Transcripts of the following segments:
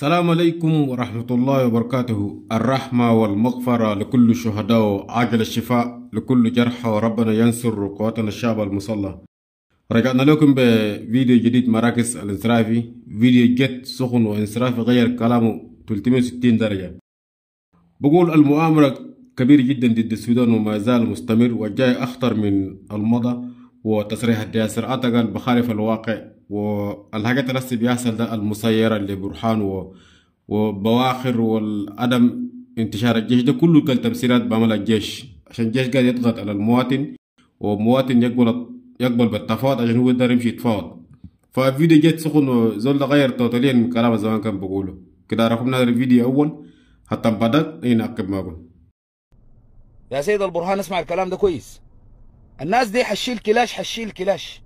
السلام عليكم ورحمة الله وبركاته الرحمة والمغفرة لكل الشهداء عجل الشفاء لكل جرحى وربنا ينصر قواتنا الشعب المصلى رجعنا لكم بفيديو جديد مراكز الانصرافي فيديو جد سخن وانصرافي غير كلامه 360 درجة بقول المؤامرة كبير جدا ضد السودان وما زال مستمر وجاي أخطر من المضى وتصريح الدياسر أتقل بخالف الواقع والحاجات اللي بيحصل ده المسيرة لبرهان و... وبواخر والعدم انتشار الجيش ده كله كان تمثيلات بعمل الجيش عشان الجيش قاعد يضغط على المواطن ومواطن يقبل يقبل بالتفاوض عشان هو يقدر يمشي يتفاوض فالفيديو جيت سخن زول ده غير توتاليا من كلام زمان كان بقوله كده رقمنا هذا الفيديو اول حتى بدأت إيه ما اقول يا سيد البرهان اسمع الكلام ده كويس الناس دي حشيل كلاش حشيل كلاش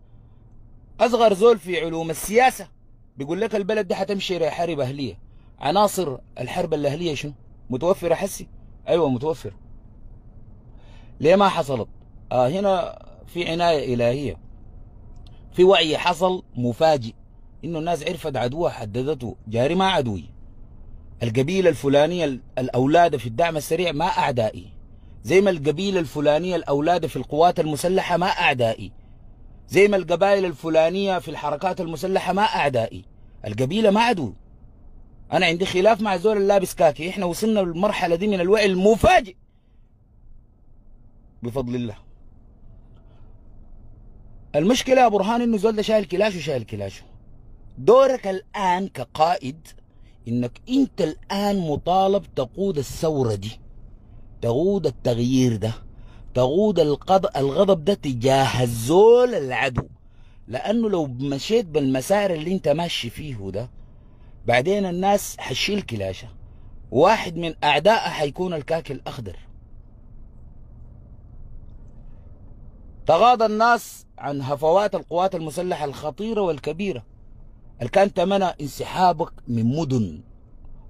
اصغر زول في علوم السياسه بيقول لك البلد دي حتمشي حرب اهليه عناصر الحرب الاهليه شنو متوفره حسي ايوه متوفره ليه ما حصلت آه هنا في عنايه الهيه في وعي حصل مفاجئ انه الناس عرفت عدوها حددته جاري ما عدوي القبيله الفلانيه الاولاد في الدعم السريع ما اعدائي زي ما القبيله الفلانيه الاولاد في القوات المسلحه ما اعدائي زي ما القبائل الفلانية في الحركات المسلحة ما أعدائي القبيلة ما عدو أنا عندي خلاف مع زول اللابس كاكي إحنا وصلنا للمرحلة دي من الوعي المفاجئ بفضل الله المشكلة يا برهان إنه زول ده شايل كلاشه شايل كلاشه دورك الآن كقائد إنك أنت الآن مطالب تقود الثورة دي تقود التغيير ده تغود الغضب ده تجاه الزول العدو لانه لو مشيت بالمسار اللي انت ماشي فيه ده بعدين الناس حشيل كلاشه واحد من اعدائها حيكون الكاكي الاخضر تغاضى الناس عن هفوات القوات المسلحة الخطيرة والكبيرة اللي كان تمنى انسحابك من مدن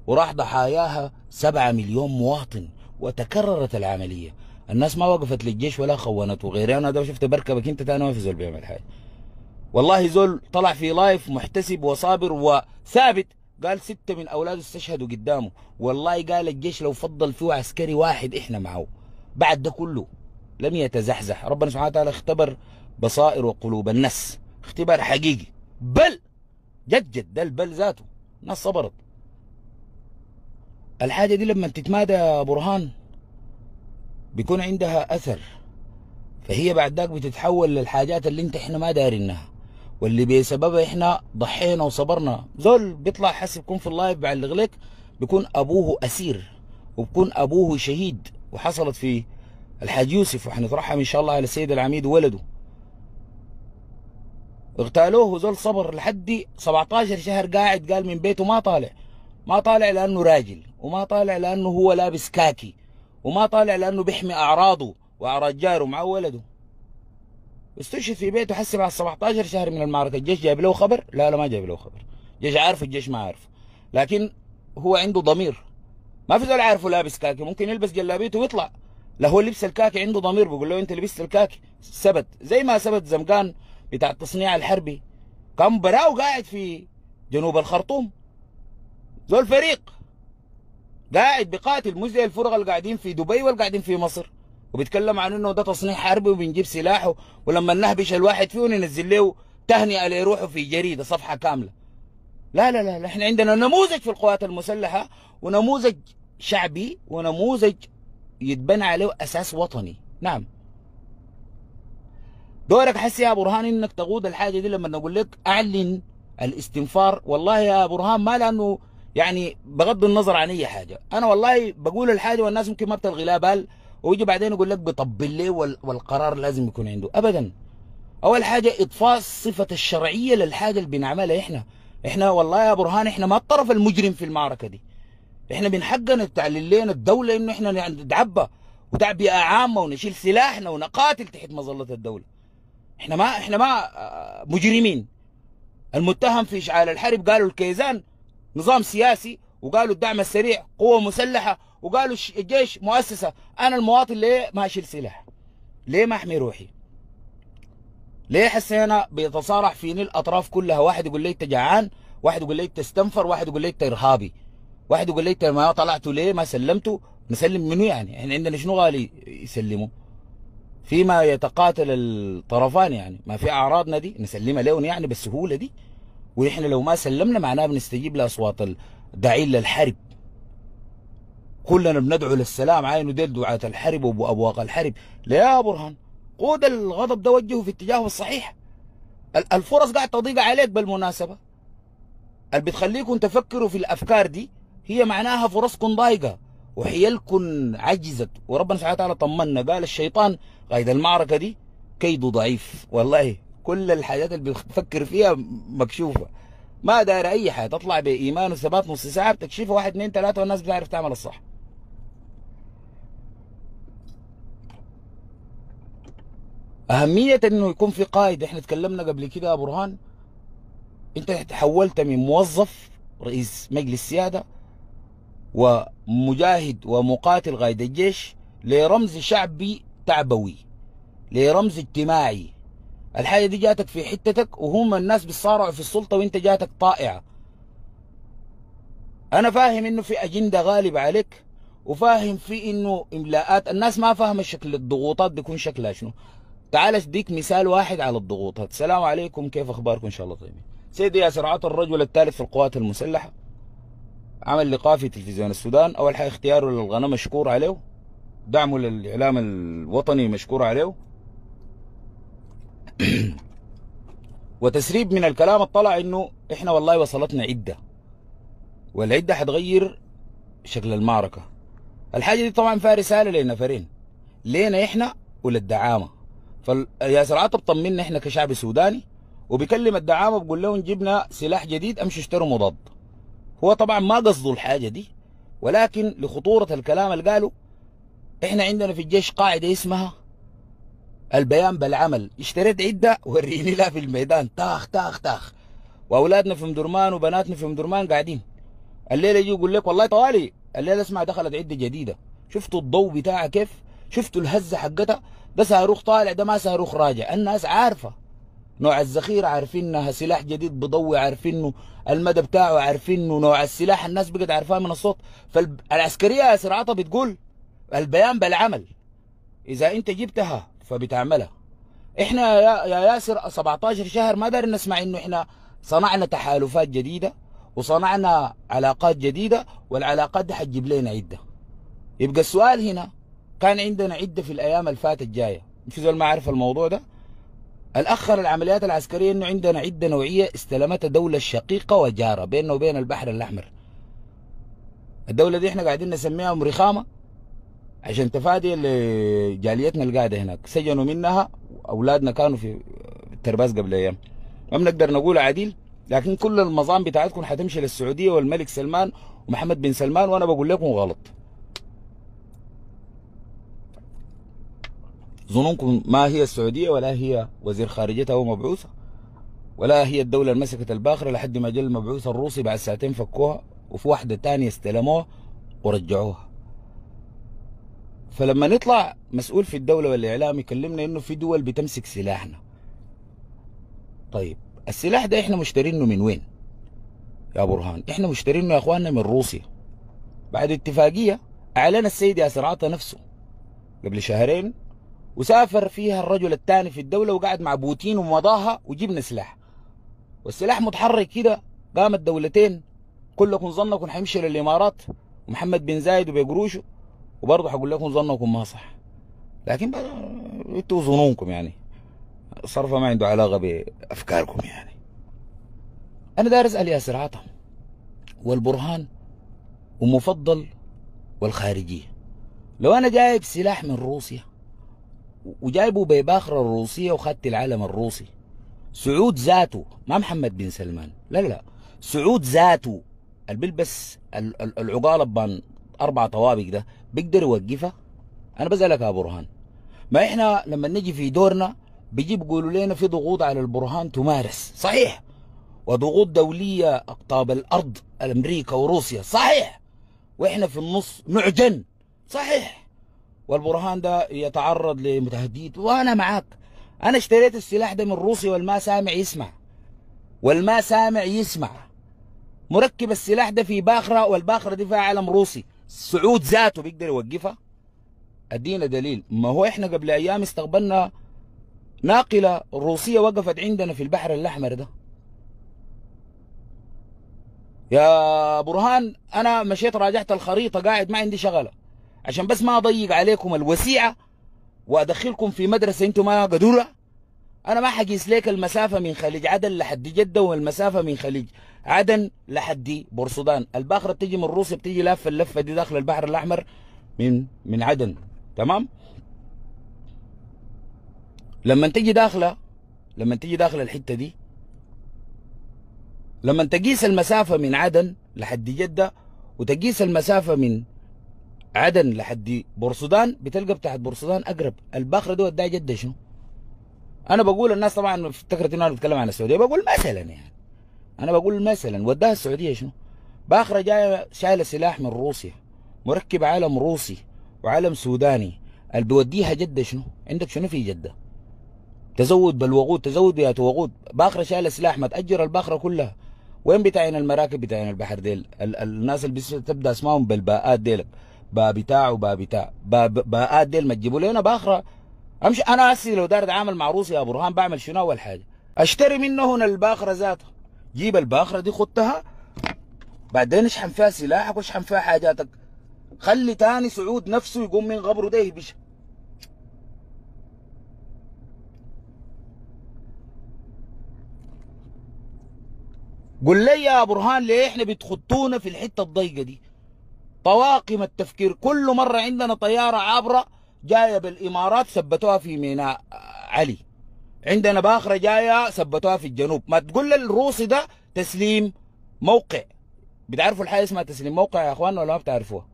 وراح ضحاياها سبعة مليون مواطن وتكررت العملية الناس ما وقفت للجيش ولا خونته غير انا ده شفت بركبك انت تاني ما في زول بيعمل حاجه والله زول طلع في لايف محتسب وصابر وثابت قال ستة من أولاده استشهدوا قدامه والله قال الجيش لو فضل فيه عسكري واحد إحنا معه بعد ده كله لم يتزحزح ربنا سبحانه وتعالى اختبر بصائر وقلوب الناس اختبار حقيقي بل جد جد ده البل ذاته الناس صبرت الحاجة دي لما تتمادى برهان بيكون عندها اثر فهي بعد ذاك بتتحول للحاجات اللي انت احنا ما دارينها واللي بسببها احنا ضحينا وصبرنا زول بيطلع حسب يكون في اللايف بيعلق لك بيكون ابوه اسير وبكون ابوه شهيد وحصلت في الحاج يوسف وحنترحم ان شاء الله على السيد العميد وولده اغتالوه وزول صبر لحد 17 شهر قاعد قال من بيته ما طالع ما طالع لانه راجل وما طالع لانه هو لابس كاكي وما طالع لانه بيحمي اعراضه واعراض جاره مع ولده استشهد في بيته حسب على 17 شهر من المعركه الجيش جايب له خبر لا لا ما جايب له خبر الجيش عارف الجيش ما عارف لكن هو عنده ضمير ما في زول عارفه لابس كاكي ممكن يلبس جلابيته ويطلع لا هو لبس الكاكي عنده ضمير بيقول له انت لبست الكاكي ثبت زي ما ثبت زمقان بتاع التصنيع الحربي كان براو قاعد في جنوب الخرطوم زول فريق قاعد بقاتل مش زي الفرقه اللي قاعدين في دبي واللي قاعدين في مصر وبيتكلم عن انه ده تصنيع حربي وبنجيب سلاحه ولما نهبش الواحد فيه ننزل له تهنئه لروحه في جريده صفحه كامله لا لا لا احنا عندنا نموذج في القوات المسلحه ونموذج شعبي ونموذج يتبنى عليه اساس وطني نعم دورك حسي يا برهان انك تقود الحاجه دي لما نقول لك اعلن الاستنفار والله يا برهان ما لانه يعني بغض النظر عن اي حاجه انا والله بقول الحاجه والناس ممكن ما بتلغي لها بال ويجي بعدين يقول لك بطبل ليه والقرار لازم يكون عنده ابدا اول حاجه اطفاء صفه الشرعيه للحاجه اللي بنعملها احنا احنا والله يا برهان احنا ما الطرف المجرم في المعركه دي احنا من حقنا تعلن لنا الدوله انه احنا نتعبى وتعبئه عامه ونشيل سلاحنا ونقاتل تحت مظله الدوله احنا ما احنا ما آه، مجرمين المتهم في اشعال الحرب قالوا الكيزان نظام سياسي وقالوا الدعم السريع قوة مسلحة وقالوا الجيش مؤسسة أنا المواطن ليه ما أشيل سلاح ليه ما أحمي روحي ليه حسينا بيتصارع فيني الأطراف كلها واحد يقول لي أنت جعان واحد يقول لي أنت استنفر واحد يقول لي أنت إرهابي واحد يقول لي أنت ما طلعتوا ليه ما سلمتوا نسلم منو يعني احنا عندنا شنو غالي يسلموا فيما يتقاتل الطرفان يعني ما في أعراضنا دي نسلمها لهم يعني بالسهولة دي ونحن لو ما سلمنا معناه بنستجيب لاصوات الداعين للحرب كلنا بندعو للسلام عاينوا ديل دعاة الحرب وابواق الحرب لا يا برهان قود الغضب ده وجهه في اتجاهه الصحيح الفرص قاعد تضيق عليك بالمناسبة اللي بتخليكم تفكروا في الافكار دي هي معناها فرصكم ضايقه وحيلكم عجزت وربنا سبحانه وتعالى طمنا قال الشيطان قائد المعركه دي كيده ضعيف والله كل الحاجات اللي بتفكر فيها مكشوفه ما داير اي حاجه تطلع بايمان وثبات نص ساعه بتكشفها واحد اثنين ثلاثه والناس بتعرف تعمل الصح أهمية إنه يكون في قائد، إحنا تكلمنا قبل كده يا برهان أنت تحولت من موظف رئيس مجلس سيادة ومجاهد ومقاتل قائد الجيش لرمز شعبي تعبوي لرمز اجتماعي الحاجة دي جاتك في حتتك وهم الناس بتصارعوا في السلطة وانت جاتك طائعة انا فاهم انه في اجندة غالب عليك وفاهم في انه املاءات الناس ما فاهمة شكل الضغوطات بيكون شكلها شنو تعال اديك مثال واحد على الضغوطات السلام عليكم كيف اخباركم ان شاء الله طيبين سيدي يا سرعات الرجل الثالث في القوات المسلحة عمل لقاء في تلفزيون السودان اول حاجة اختياره للغنى مشكور عليه دعمه للاعلام الوطني مشكور عليه وتسريب من الكلام اطلع انه احنا والله وصلتنا عده والعده حتغير شكل المعركه الحاجه دي طبعا فيها رساله للنفرين لينا احنا وللدعامه فيا سرعات بطمنا احنا كشعب سوداني وبيكلم الدعامه بقول لهم جبنا سلاح جديد امشوا اشتروا مضاد هو طبعا ما قصده الحاجه دي ولكن لخطوره الكلام اللي قاله احنا عندنا في الجيش قاعده اسمها البيان بالعمل اشتريت عدة وريني لها في الميدان تاخ تاخ تاخ واولادنا في مدرمان وبناتنا في مدرمان قاعدين الليله يجي يقول لك والله طوالي الليله اسمع دخلت عده جديده شفتوا الضوء بتاعها كيف شفتوا الهزه حقتها ده صاروخ طالع ده ما صاروخ راجع الناس عارفه نوع الذخيره عارفينها سلاح جديد بضوي عارفينه المدى بتاعه عارفينه نوع السلاح الناس بقت عارفاه من الصوت فالعسكريه يا سرعتها بتقول البيان بالعمل اذا انت جبتها فبتعملها احنا يا ياسر 17 شهر ما دار نسمع انه احنا صنعنا تحالفات جديده وصنعنا علاقات جديده والعلاقات دي حتجيب لنا عده يبقى السؤال هنا كان عندنا عده في الايام اللي فاتت جايه مش زول ما عارف الموضوع ده الاخر العمليات العسكريه انه عندنا عده نوعيه استلمتها دوله الشقيقه وجاره بيننا وبين البحر الاحمر الدوله دي احنا قاعدين نسميها ام رخامه عشان تفادي لجاليتنا القاعده هناك سجنوا منها اولادنا كانوا في الترباز قبل ايام ما بنقدر نقول عديل لكن كل المظام بتاعتكم حتمشي للسعوديه والملك سلمان ومحمد بن سلمان وانا بقول لكم غلط ظنونكم ما هي السعوديه ولا هي وزير خارجيتها ومبعوثه ولا هي الدوله اللي مسكت الباخره لحد ما جل المبعوث الروسي بعد ساعتين فكوها وفي واحده ثانيه استلموها ورجعوها فلما نطلع مسؤول في الدوله والاعلام يكلمنا انه في دول بتمسك سلاحنا طيب السلاح ده احنا مشترينه من وين يا برهان احنا مشترينه يا اخواننا من روسيا بعد اتفاقيه اعلن السيد ياسر عطا نفسه قبل شهرين وسافر فيها الرجل الثاني في الدوله وقعد مع بوتين ومضاها وجبنا سلاح والسلاح متحرك كده قامت دولتين كلكم ظنكم حيمشي للامارات ومحمد بن زايد وبيقروشه وبرضه هقول لكم ظنكم ما صح لكن بقى انتوا ظنونكم يعني صرفة ما عنده علاقة بأفكاركم يعني أنا داير أسأل ياسر عطا والبرهان ومفضل والخارجية لو أنا جايب سلاح من روسيا وجايبه بباخرة الروسية وخدت العلم الروسي سعود ذاته ما محمد بن سلمان لا لا سعود ذاته اللي بيلبس العقالة بان اربع طوابق ده بيقدر يوقفها انا بسالك يا برهان ما احنا لما نجي في دورنا بيجي بيقولوا لنا في ضغوط على البرهان تمارس صحيح وضغوط دولية أقطاب الأرض أمريكا وروسيا صحيح وإحنا في النص نعجن صحيح والبرهان ده يتعرض لمتهديد وأنا معاك أنا اشتريت السلاح ده من روسيا والما سامع يسمع والما سامع يسمع مركب السلاح ده في باخرة والباخرة دي فيها علم روسي السعود ذاته بيقدر يوقفها ادينا دليل ما هو احنا قبل ايام استقبلنا ناقله روسيه وقفت عندنا في البحر الاحمر ده يا برهان انا مشيت راجعت الخريطه قاعد ما عندي شغله عشان بس ما اضيق عليكم الوسيعه وادخلكم في مدرسه انتم ما قدرها انا ما حقيس ليك المسافه من خليج عدن لحد جده والمسافه من خليج عدن لحد بورسودان الباخره بتيجي من روسيا بتيجي لافه اللفه دي داخل البحر الاحمر من من عدن تمام لما تيجي داخله لما تيجي داخل الحته دي لما تقيس المسافه من عدن لحد جده وتقيس المسافه من عدن لحد بورسودان بتلقى بتاعت بورسودان اقرب الباخره دي وداها جده شنو انا بقول الناس طبعا افتكرت انه انا بتكلم عن السعوديه بقول مثلا يعني انا بقول مثلا وداها السعوديه شنو باخره جايه شايله سلاح من روسيا مركب علم روسي وعلم سوداني اللي بوديها جده شنو عندك شنو في جده تزود بالوقود تزود يا وقود باخره شايله سلاح ما تاجر الباخره كلها وين بتاعين المراكب بتاعين البحر ديل ال الناس اللي تبدا اسمائهم بالباءات ديل با بتاع وبا بتاع با باءات ديل ما تجيبوا لي انا باخره امشي انا اسي لو دار اتعامل مع روسيا يا برهان بعمل شنو اول حاجه اشتري منه هنا الباخره ذاته جيب الباخره دي خدتها بعدين اشحن فيها سلاحك واشحن فيها حاجاتك خلي تاني سعود نفسه يقوم من قبره ده يهبش قل لي يا برهان ليه احنا بتخطونا في الحته الضيقه دي طواقم التفكير كل مره عندنا طياره عابره جايه بالامارات ثبتوها في ميناء علي عندنا باخرة جاية ثبتوها في الجنوب ما تقول للروسي ده تسليم موقع بتعرفوا الحاجة اسمها تسليم موقع يا اخوان ولا ما بتعرفوها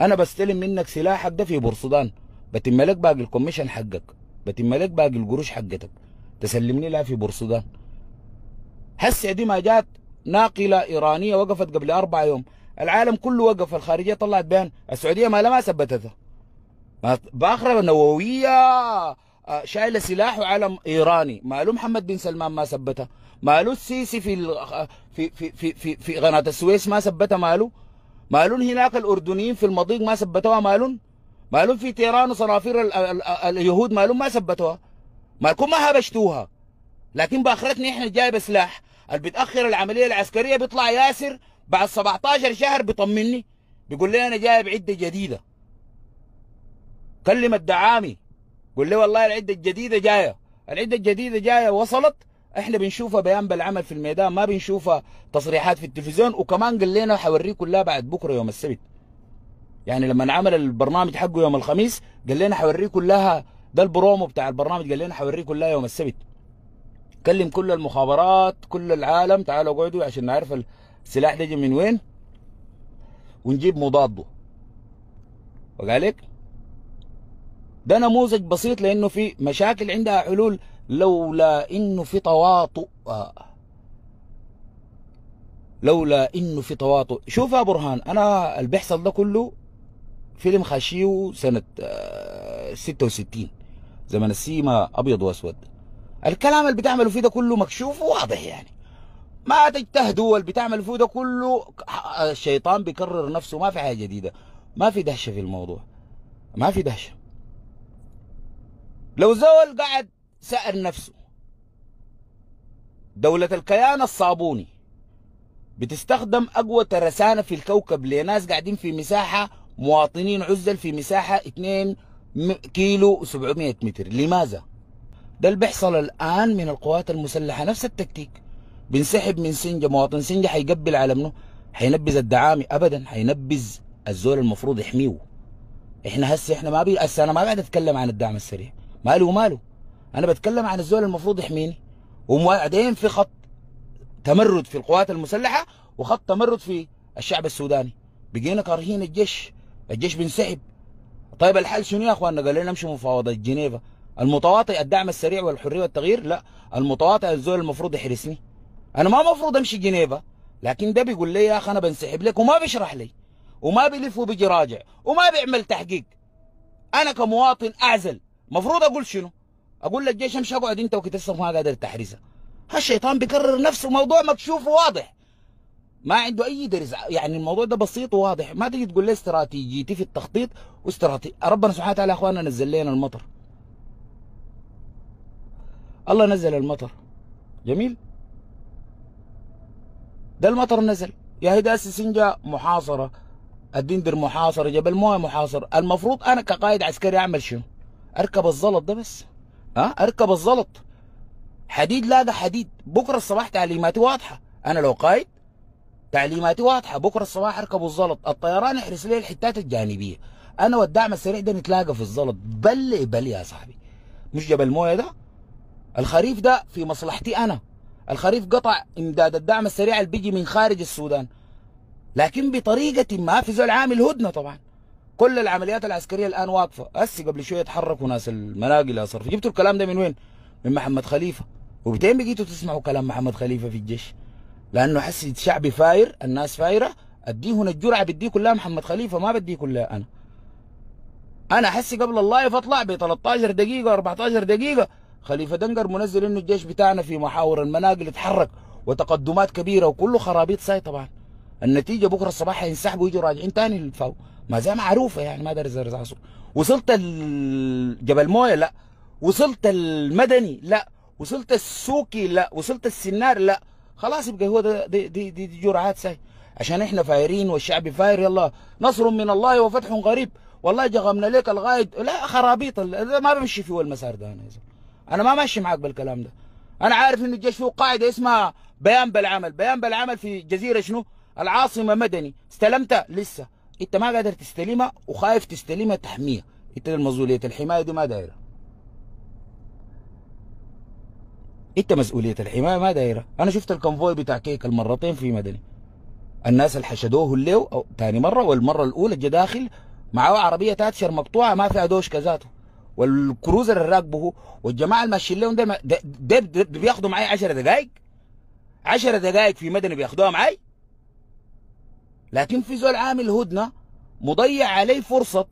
انا بستلم منك سلاحك ده في بورسودان بتم لك باقي الكوميشن حقك بتم لك باقي القروش حقتك تسلمني لها في بورسودان هسه دي ما جات ناقلة إيرانية وقفت قبل أربع يوم العالم كله وقف الخارجية طلعت بيان السعودية ما لما ما ثبتتها باخرة نووية آه، شايله سلاح وعلم ايراني ماله محمد بن سلمان ما ثبته ماله السيسي في آه، في في في في, قناه السويس ما ثبته ماله مالون هناك الاردنيين في المضيق ما ثبتوها مالون مالون في تيران وصنافير اليهود مالون ما ثبتوها مالكم ما هبشتوها لكن باخرتنا احنا جايب سلاح اللي بتاخر العمليه العسكريه بيطلع ياسر بعد 17 شهر بيطمني بيقول لي انا جايب عده جديده كلم الدعامي قول لي والله العده الجديده جايه العده الجديده جايه وصلت احنا بنشوفها بيان بالعمل في الميدان ما بنشوفها تصريحات في التلفزيون وكمان قال لنا حوريه كلها بعد بكره يوم السبت يعني لما عمل البرنامج حقه يوم الخميس قال لنا حوريه كلها ده البرومو بتاع البرنامج قال لنا حوريه كلها يوم السبت كلم كل المخابرات كل العالم تعالوا اقعدوا عشان نعرف السلاح ده من وين ونجيب مضاده لك ده نموذج بسيط لانه في مشاكل عندها حلول لولا انه في تواطؤ لولا انه في تواطؤ شوف يا برهان انا اللي بيحصل ده كله فيلم خاشيو سنة 66 آه، زمن السيما ابيض واسود الكلام اللي بتعملوا فيه ده كله مكشوف وواضح يعني ما تجتهدوا اللي بتعملوا فيه ده كله الشيطان بيكرر نفسه ما في حاجة جديدة ما في دهشة في الموضوع ما في دهشه لو زول قعد سأل نفسه دولة الكيان الصابوني بتستخدم أقوى ترسانة في الكوكب لناس قاعدين في مساحة مواطنين عزل في مساحة 2 كيلو و700 متر لماذا؟ ده اللي بيحصل الآن من القوات المسلحة نفس التكتيك بنسحب من سنجة مواطن سنجة حيقبل على منه حينبذ الدعامي أبدا حينبذ الزول المفروض يحميه احنا هسه احنا ما بي... انا ما قاعد اتكلم عن الدعم السريع ماله وماله انا بتكلم عن الزول المفروض يحميني وبعدين في خط تمرد في القوات المسلحه وخط تمرد في الشعب السوداني بقينا كارهين الجيش الجيش بينسحب طيب الحل شنو يا اخواننا قال لنا نمشي مفاوضه جنيفا المتواطئ الدعم السريع والحريه والتغيير لا المتواطئ الزول المفروض يحرسني انا ما مفروض امشي جنيفا لكن ده بيقول لي يا اخي انا بنسحب لك وما بيشرح لي وما بيلف وبيجي راجع وما بيعمل تحقيق انا كمواطن اعزل مفروض اقول شنو اقول لك جيش امشي اقعد انت وقت ما قادر تحرزها هالشيطان بيكرر نفسه موضوع مكشوف واضح ما عنده اي درس يعني الموضوع ده بسيط وواضح ما تيجي تقول لي استراتيجيتي في التخطيط واستراتي ربنا سبحانه وتعالى يا اخواننا نزل لنا المطر الله نزل المطر جميل ده المطر نزل يا هي سنجا محاصره الدندر محاصره جبل مويه محاصر المفروض انا كقائد عسكري اعمل شنو اركب الزلط ده بس ها اركب الزلط حديد لا ده حديد بكره الصباح تعليماتي واضحه انا لو قايد تعليماتي واضحه بكره الصباح اركب الزلط الطيران احرس لي الحتات الجانبيه انا والدعم السريع ده نتلاقى في الزلط بل بل يا صاحبي مش جبل مويه ده الخريف ده في مصلحتي انا الخريف قطع امداد الدعم السريع اللي بيجي من خارج السودان لكن بطريقه ما في زول عامل هدنه طبعا كل العمليات العسكريه الان واقفه هسه قبل شويه اتحركوا ناس يا الاصرف جبتوا الكلام ده من وين؟ من محمد خليفه وبتين بقيتوا تسمعوا كلام محمد خليفه في الجيش لانه حس شعبي فاير الناس فايره اديه هنا الجرعه بدي كلها محمد خليفه ما بدي كلها انا انا حسي قبل اللايف اطلع ب 13 دقيقه 14 دقيقه خليفه دنقر منزل انه الجيش بتاعنا في محاور المناقل اتحرك وتقدمات كبيره وكله خرابيط ساي طبعا النتيجه بكره الصباح هينسحبوا ويجوا راجعين تاني للفو ما زي معروفه يعني ما دارس الرصاصه وصلت جبل مويه لا وصلت المدني لا وصلت السوكي لا وصلت السنار لا خلاص يبقى هو دي, دي, دي, دي جرعات ساي عشان احنا فايرين والشعب فاير يلا نصر من الله وفتح غريب والله جغمنا لك الغايد لا خرابيط ما بمشي فيه المسار ده انا انا ما ماشي معاك بالكلام ده انا عارف ان الجيش فيه قاعده اسمها بيان بالعمل بيان بالعمل في جزيره شنو العاصمه مدني استلمتها لسه انت ما قادر تستلمها وخايف تستلمها تحميها انت المسؤوليه الحمايه دي ما دايره انت مسؤوليه الحمايه ما دايره انا شفت الكونفوي بتاع كيك المرتين في مدني الناس اللي حشدوه الليو أو تاني مره والمره الاولى جا داخل معاه عربيه تاتشر مقطوعه ما فيها دوش كذاته والكروزر اللي راكبه والجماعه اللي ماشيين لهم ده بياخدوا معي 10 دقائق 10 دقائق في مدني بياخدوها معي لكن في زول عامل هدنة مضيع علي فرصة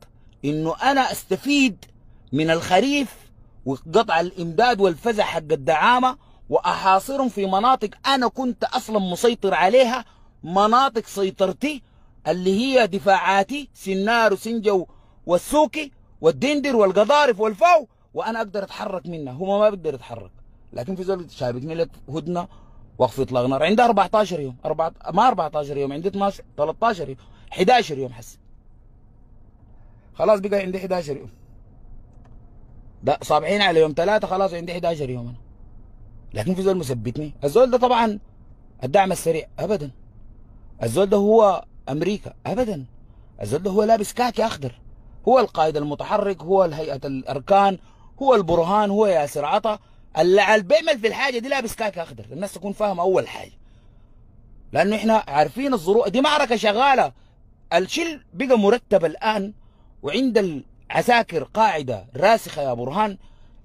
انه انا استفيد من الخريف وقطع الامداد والفزع حق الدعامة واحاصرهم في مناطق انا كنت اصلا مسيطر عليها مناطق سيطرتي اللي هي دفاعاتي سنار وسنجو والسوكي والدندر والقضارف والفو وانا اقدر اتحرك منها هو ما بيقدر يتحرك لكن في زول شابكني لك هدنه وقف اطلاق نار عندها 14 يوم 4 ما 14 يوم عندي 12 13 يوم 11 يوم حس خلاص بقى عندي 11 يوم ده صابعين على يوم ثلاثة خلاص عندي 11 يوم انا لكن في زول مثبتني الزول ده طبعا الدعم السريع ابدا الزول ده هو امريكا ابدا الزول ده هو لابس كاكي اخضر هو القائد المتحرك هو هيئة الاركان هو البرهان هو ياسر عطا اللي بيعمل في الحاجه دي لابس كاك اخضر الناس تكون فاهمه اول حاجه لانه احنا عارفين الظروف دي معركه شغاله الشل بقى مرتب الان وعند العساكر قاعده راسخه يا برهان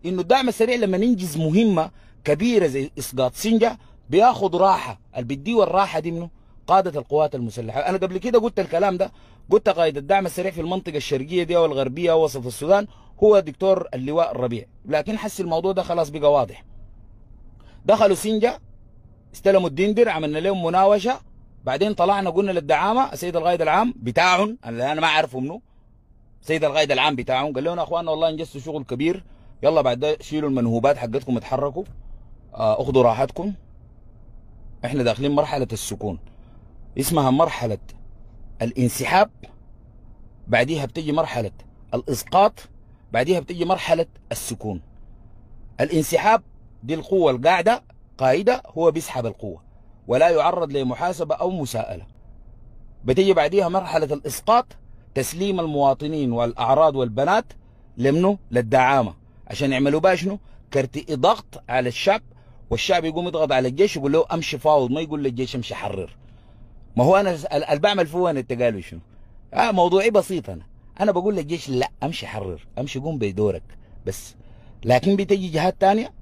انه الدعم السريع لما ننجز مهمه كبيره زي اسقاط سنجا بياخذ راحه اللي بيديه الراحه دي منه قاده القوات المسلحه انا قبل كده قلت الكلام ده قلت قائد الدعم السريع في المنطقه الشرقيه دي والغربيه وسط السودان هو دكتور اللواء الربيع لكن حس الموضوع ده خلاص بقى واضح دخلوا سنجة استلموا الدندر عملنا لهم مناوشة بعدين طلعنا قلنا للدعامة السيد القائد العام بتاعهم اللي أنا ما أعرفه منه السيد القائد العام بتاعهم قال يا اخوانا والله انجزتوا شغل كبير يلا بعد ده شيلوا المنهوبات حقتكم اتحركوا آه، اخذوا راحتكم احنا داخلين مرحلة السكون اسمها مرحلة الانسحاب بعديها بتجي مرحلة الاسقاط بعديها بتيجي مرحلة السكون الانسحاب دي القوة القاعدة قائدة هو بيسحب القوة ولا يعرض لمحاسبة أو مساءلة بتيجي بعديها مرحلة الإسقاط تسليم المواطنين والأعراض والبنات لمنه للدعامة عشان يعملوا بها شنو إيه ضغط على الشعب والشعب يقوم يضغط على الجيش يقول له امشي فاوض ما يقول للجيش امشي حرر ما هو انا اللي بعمل فيه انا التقالي شنو آه موضوعي بسيط انا انا بقول للجيش لا امشي حرر امشي قوم بدورك بس لكن بتجي جهات تانية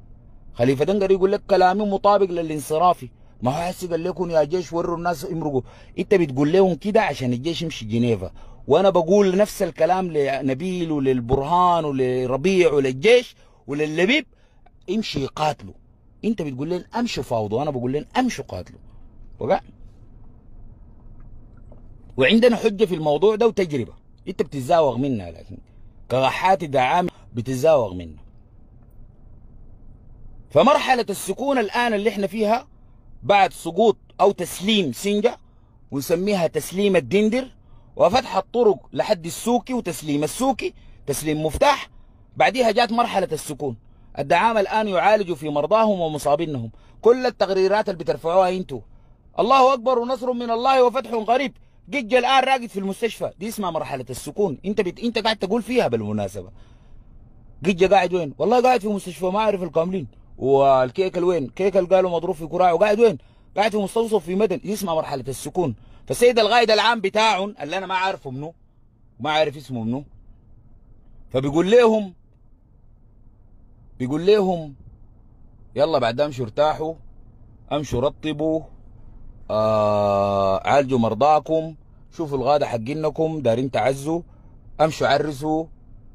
خليفة دنقر يقول لك كلامي مطابق للانصرافي ما هو حسي قال لكم يا جيش وروا الناس امرقوا انت بتقول لهم كده عشان الجيش يمشي جنيفا وانا بقول نفس الكلام لنبيل وللبرهان ولربيع وللجيش وللبيب امشي قاتلوا انت بتقول لهم امشوا فاوضوا انا بقول لهم امشوا قاتلوا وقع وعندنا حجة في الموضوع ده وتجربة انت بتتزاوغ منها لكن كراحات دعامة بتتزاوغ منها فمرحلة السكون الآن اللي احنا فيها بعد سقوط أو تسليم سنجا ونسميها تسليم الدندر وفتح الطرق لحد السوكي وتسليم السوكي تسليم مفتاح بعديها جات مرحلة السكون الدعامة الآن يعالجوا في مرضاهم ومصابينهم كل التقريرات اللي بترفعوها انتوا الله أكبر ونصر من الله وفتح قريب جيجي الان راقد في المستشفى دي اسمها مرحله السكون انت بت... انت قاعد تقول فيها بالمناسبه جيت قاعد وين والله قاعد في مستشفى ما اعرف الكاملين والكيكل وين كيكل قالوا مضروب في كراعه وقاعد وين قاعد في مستوصف في مدن دي اسمها مرحله السكون فالسيد القائد العام بتاعهم اللي انا ما عارفه منه ما عارف اسمه منه فبيقول لهم بيقول لهم يلا بعد امشوا ارتاحوا امشوا رطبوا آه عالجوا مرضاكم شوفوا الغادة حقينكم دارين تعزوا امشوا عرسوا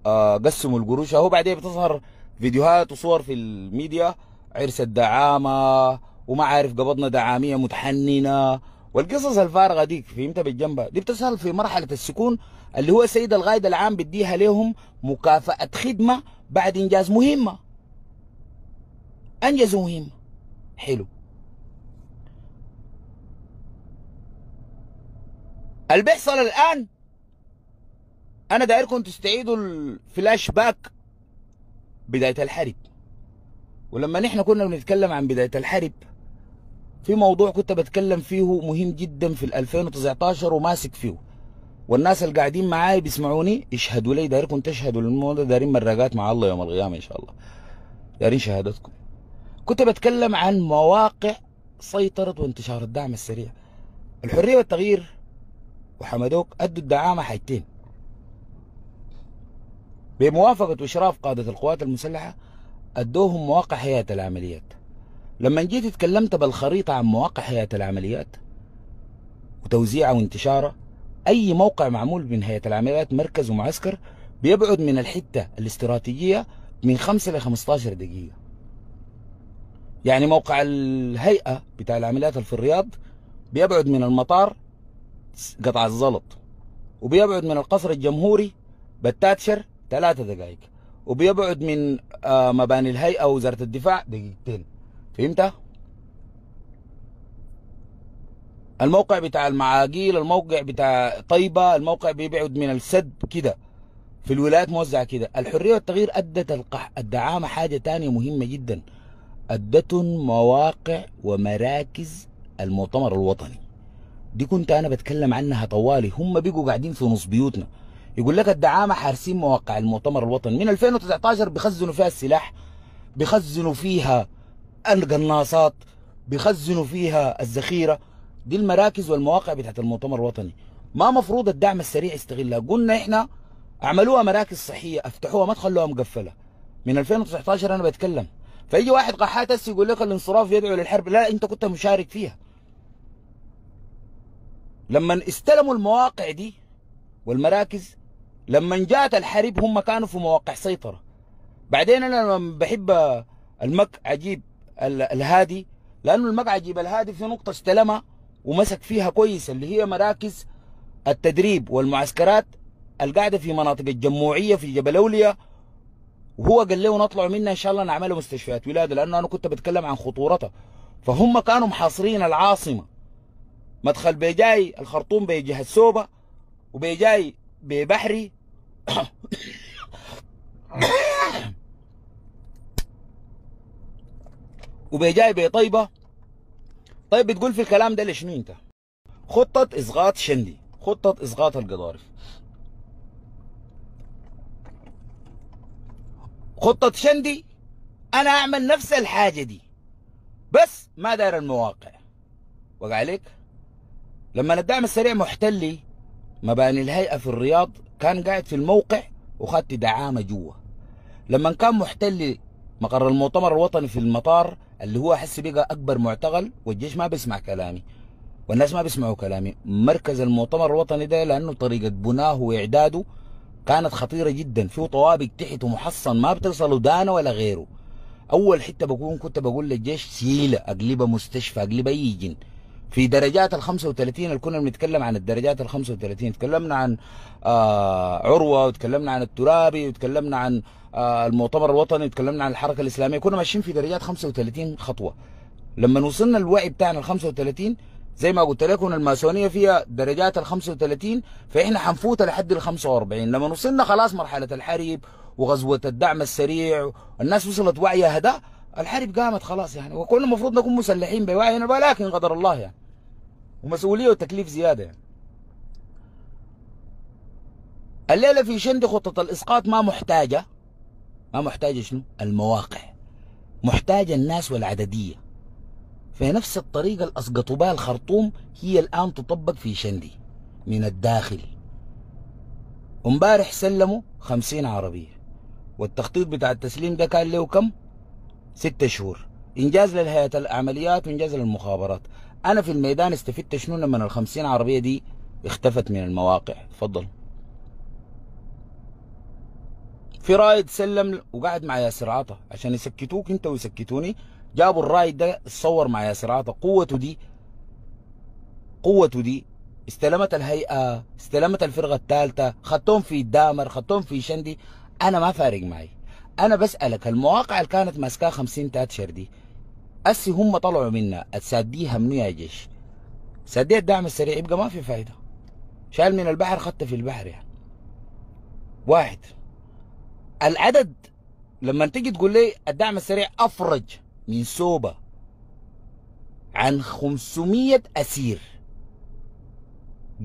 آه قسموا القروش اهو بعدين بتظهر فيديوهات وصور في الميديا عرس الدعامة وما عارف قبضنا دعامية متحننة والقصص الفارغة ديك فهمتها بالجنبها دي بتسهل في مرحلة السكون اللي هو السيد الغايد العام بديها لهم مكافأة خدمة بعد إنجاز مهمة أنجزوا مهمة حلو اللي بيحصل الآن أنا دايركم تستعيدوا الفلاش باك بداية الحرب ولما نحن كنا بنتكلم عن بداية الحرب في موضوع كنت بتكلم فيه مهم جدا في 2019 وماسك فيه والناس اللي قاعدين معاي بيسمعوني يشهدوا لي دايركم تشهدوا للموضوع دارين مراقات مع الله يوم القيامة إن شاء الله دارين شهادتكم كنت بتكلم عن مواقع سيطرة وانتشار الدعم السريع الحرية والتغيير وحمدوك أدوا الدعامة حاجتين بموافقة وإشراف قادة القوات المسلحة أدوهم مواقع حياة العمليات لما جيت اتكلمت بالخريطة عن مواقع حياة العمليات وتوزيعها وانتشارها أي موقع معمول من هيئة العمليات مركز ومعسكر بيبعد من الحتة الاستراتيجية من 5 ل 15 دقيقة يعني موقع الهيئة بتاع العمليات في الرياض بيبعد من المطار قطع الزلط وبيبعد من القصر الجمهوري بتاتشر ثلاثة دقائق وبيبعد من آه، مباني الهيئة ووزارة الدفاع دقيقتين فهمت؟ الموقع بتاع المعاقيل الموقع بتاع طيبة الموقع بيبعد من السد كده في الولايات موزعة كده الحرية والتغيير أدت القح الدعامة حاجة تانية مهمة جدا أدت مواقع ومراكز المؤتمر الوطني دي كنت انا بتكلم عنها طوالي هم بيجوا قاعدين في نص بيوتنا يقول لك الدعامه حارسين مواقع المؤتمر الوطني من 2019 بيخزنوا فيها السلاح بيخزنوا فيها القناصات بيخزنوا فيها الذخيره دي المراكز والمواقع بتاعت المؤتمر الوطني ما مفروض الدعم السريع يستغلها قلنا احنا اعملوها مراكز صحيه افتحوها ما تخلوها مقفله من 2019 انا بتكلم فيجي واحد قحات يقول لك الانصراف يدعو للحرب لا انت كنت مشارك فيها لما استلموا المواقع دي والمراكز لما جات الحرب هم كانوا في مواقع سيطرة بعدين أنا بحب المك عجيب الهادي لأنه المك عجيب الهادي في نقطة استلمها ومسك فيها كويس اللي هي مراكز التدريب والمعسكرات القاعدة في مناطق الجموعية في جبل أولية وهو قال له نطلع منها إن شاء الله نعمل مستشفيات ولادة لأنه أنا كنت بتكلم عن خطورتها فهم كانوا محاصرين العاصمة مدخل بيجاي الخرطوم بيجهة السوبة وبيجاي ببحري وبيجاي بطيبة طيب بتقول في الكلام ده لشنو انت خطة اسقاط شندي خطة اسقاط القضارف خطة شندي انا اعمل نفس الحاجة دي بس ما داير المواقع وقع عليك لما الدعم السريع محتلي مباني الهيئة في الرياض كان قاعد في الموقع وخدت دعامة جوا لما كان محتلي مقر المؤتمر الوطني في المطار اللي هو احس بقى اكبر معتقل والجيش ما بيسمع كلامي والناس ما بيسمعوا كلامي مركز المؤتمر الوطني ده لانه طريقه بناه واعداده كانت خطيره جدا فيه طوابق تحت ومحصن ما بتصل دانا ولا غيره اول حته بكون كنت بقول للجيش سيله اقلبها مستشفى اقلبها اي جن في درجات ال 35 اللي كنا بنتكلم عن الدرجات ال 35 تكلمنا عن آه عروه وتكلمنا عن الترابي وتكلمنا عن آه المؤتمر الوطني وتكلمنا عن الحركه الاسلاميه كنا ماشيين في درجات 35 خطوه لما وصلنا الوعي بتاعنا ال 35 زي ما قلت لكم الماسونيه فيها درجات ال 35 فاحنا حنفوت لحد ال 45 لما وصلنا خلاص مرحله الحرب وغزوه الدعم السريع الناس وصلت وعيها ده الحرب قامت خلاص يعني وكنا المفروض نكون مسلحين بوعينا ولكن قدر الله يعني ومسؤولية وتكليف زيادة يعني الليلة في شندي خطة الإسقاط ما محتاجة ما محتاجة شنو؟ المواقع محتاجة الناس والعددية في نفس الطريقة اللي أسقطوا بها الخرطوم هي الآن تطبق في شندي من الداخل امبارح سلموا خمسين عربية والتخطيط بتاع التسليم ده كان له كم؟ ستة شهور انجاز للهيئه العمليات وانجاز للمخابرات انا في الميدان استفدت شنو لما ال 50 عربيه دي اختفت من المواقع تفضل في رايد سلم وقعد مع ياسر عطا عشان يسكتوك انت ويسكتوني جابوا الرايد ده اتصور مع ياسر عطا قوته دي قوته دي استلمت الهيئه استلمت الفرقه الثالثه خدتهم في الدامر خدتهم في شندي انا ما فارق معي انا بسالك المواقع اللي كانت ماسكاها 50 تاتشر دي اسي هم طلعوا منها اتساديها منو يا جيش؟ ساديها الدعم السريع يبقى ما في فايده شال من البحر خدته في البحر يعني واحد العدد لما تيجي تقول لي الدعم السريع افرج من سوبا عن 500 اسير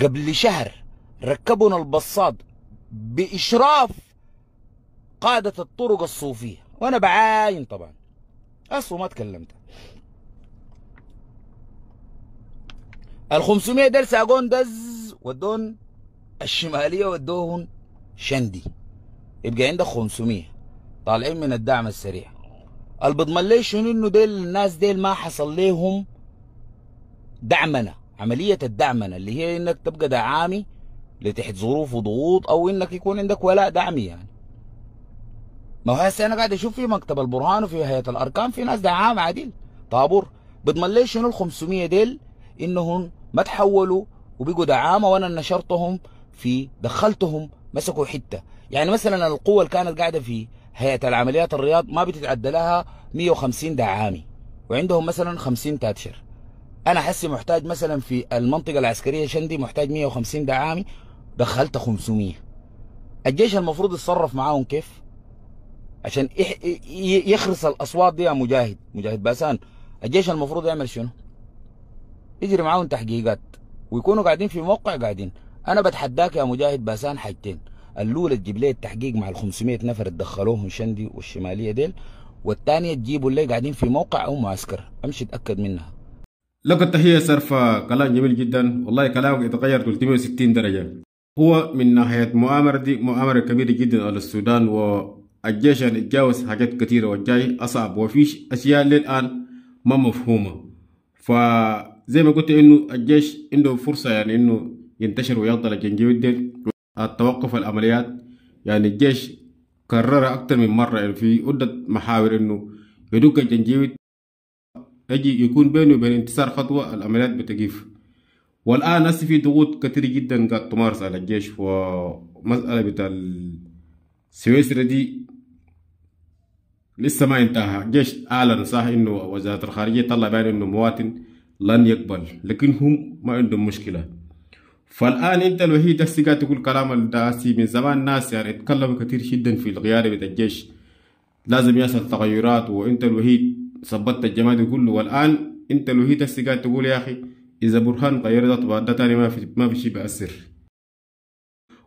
قبل شهر ركبنا البصاد باشراف قادة الطرق الصوفية وأنا بعاين طبعا أصلا ما تكلمت ال 500 ديل ساقون دز ودون الشمالية ودوهن شندي يبقى عندك 500 طالعين من الدعم السريع اللي ليش شنو انه ديل الناس ديل ما حصل ليهم دعمنه عمليه الدعمنه اللي هي انك تبقى دعامي لتحت ظروف وضغوط او انك يكون عندك ولاء دعمي يعني ما هو هسه انا قاعد اشوف في مكتب البرهان وفي هيئه الاركان في ناس دعامه عادل طابور بضمن ليش شنو ال 500 ديل انهم ما تحولوا وبقوا دعامه وانا نشرتهم في دخلتهم مسكوا حته يعني مثلا القوه اللي كانت قاعده في هيئه العمليات الرياض ما بتتعدى لها 150 دعامي وعندهم مثلا 50 تاتشر انا حسي محتاج مثلا في المنطقه العسكريه شندي محتاج 150 دعامي دخلت 500 الجيش المفروض يتصرف معاهم كيف عشان يخرس الاصوات دي يا مجاهد مجاهد باسان الجيش المفروض يعمل شنو؟ يجري معاهم تحقيقات ويكونوا قاعدين في موقع قاعدين انا بتحداك يا مجاهد باسان حاجتين الاولى تجيب لي التحقيق مع ال 500 نفر تدخلوهم شندي والشماليه ديل والثانيه تجيبوا اللي قاعدين في موقع او معسكر امشي اتاكد منها لك التحيه سرفا كلام جميل جدا والله كلامك يتغير 360 درجه هو من ناحيه مؤامره دي مؤامره كبيره جدا على السودان و الجيش يتجاوز حاجات كتيرة والجاي أصعب وفيش أشياء للآن ما مفهومة فزي ما قلت إنه الجيش عنده فرصة يعني إنه ينتشر ويقضي الجنجويد التوقف العمليات يعني الجيش كرر أكتر من مرة يعني في عدة محاور إنه يدق الجنجويد يجي يكون بينه وبين انتصار خطوة العمليات بتقيف والآن هسه في ضغوط كتير جدا قاعد تمارس على الجيش ومسألة بتاع السويسرا دي لسه ما انتهى جيش اعلن صح انه وزاره الخارجيه طلع بان انه مواطن لن يقبل لكن هم ما عندهم مشكله فالان انت الوحيد هسه قاعد تقول كلام الداسي من زمان ناس يعني اتكلموا كثير جدا في القياده بتاع الجيش لازم يحصل تغيرات وانت الوحيد ثبتت الجماد كله والان انت الوحيد هسه قاعد تقول يا اخي اذا برهان غير ده ده تاني ما في ما في شيء بيأثر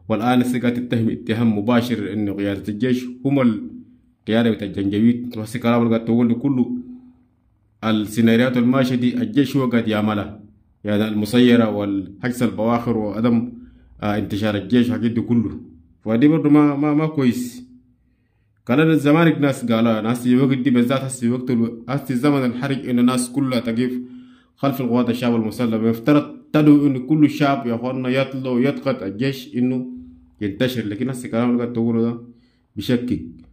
والان هسه قاعد تتهم اتهام مباشر انه قياده الجيش هم قيادة وتجنجويد توسي كلام لغا تقول كله السيناريوهات الماشية دي الجيش هو قد يعملها يعني المسيرة والحجز البواخر وعدم آه، انتشار الجيش وحاجات دي كله فدي برضو ما ما ما كويس كان الزمان الناس قالوا ناس في الوقت دي بالذات هسي وقت هسي زمن الحرج ان الناس كلها تقف خلف القوات الشعب المسلح يفترض تدعو ان كل الشعب يا اخوانا يطلع ويتقط الجيش انه ينتشر لكن هسي كلام اللي تقوله ده بشكك